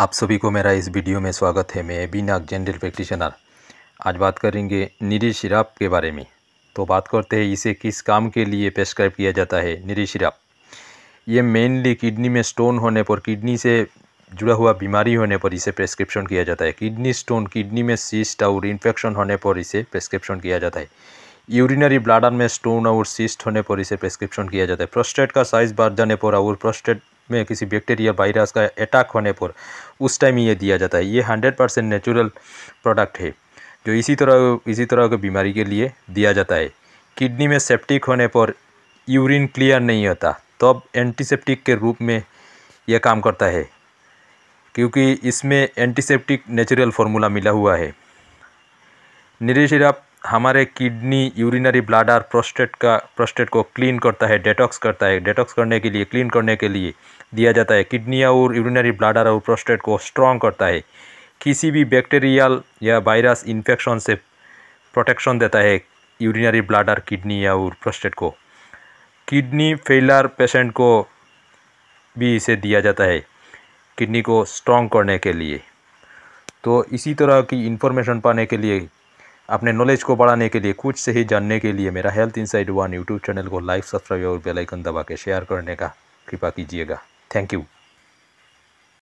आप सभी को मेरा इस वीडियो में स्वागत है मैं बी नाग जनरल प्रैक्टिशनर आज बात करेंगे निरी शिराप के बारे में तो बात करते हैं इसे किस काम के लिए प्रेस्क्राइब किया जाता है निरी शिराप ये मेनली किडनी में स्टोन होने पर किडनी से जुड़ा हुआ बीमारी होने पर इसे प्रेस्क्रिप्शन किया जाता है किडनी स्टोन किडनी में सिस्ट और इन्फेक्शन होने पर इसे प्रेस्क्रिप्शन किया जाता है यूरिनरी ब्लाडर में स्टोन और सिस्ट होने पर इसे प्रेस्क्रिप्शन किया जाता है प्रोस्टेट का साइज बढ़ जाने पर और प्रोस्टेट में किसी बैक्टीरिया वायरस का अटैक होने पर उस टाइम ये दिया जाता है ये हंड्रेड परसेंट नेचुरल प्रोडक्ट है जो इसी तरह इसी तरह के बीमारी के लिए दिया जाता है किडनी में सेप्टिक होने पर यूरिन क्लियर नहीं होता तब तो एंटीसेप्टिक के रूप में यह काम करता है क्योंकि इसमें एंटीसेप्टिक नेचुरल फॉर्मूला मिला हुआ है नीरे हमारे किडनी यूरिनरी ब्लाडर प्रोस्टेट का प्रोस्टेट को क्लीन करता है डेटॉक्स करता है डेटॉक्स करने के लिए क्लीन करने के लिए दिया जाता है किडनी और यूरिनरी ब्लाडर और प्रोस्टेट को स्ट्रॉन्ग करता है किसी भी बैक्टीरियल या वायरस इन्फेक्शन से प्रोटेक्शन देता है यूरिनरी ब्लाडर किडनी या और प्रोस्टेट को किडनी फेलर पेशेंट को भी इसे दिया जाता है किडनी को स्ट्रॉन्ग करने के लिए तो इसी तरह की इन्फॉर्मेशन पाने के लिए अपने नॉलेज को बढ़ाने के लिए कुछ से ही जानने के लिए मेरा health inside one YouTube channel को लाइक सब्सक्राइब और बेल आइकन दबा के शेयर करने का कृपा कीजिएगा থ্যাংক ইউ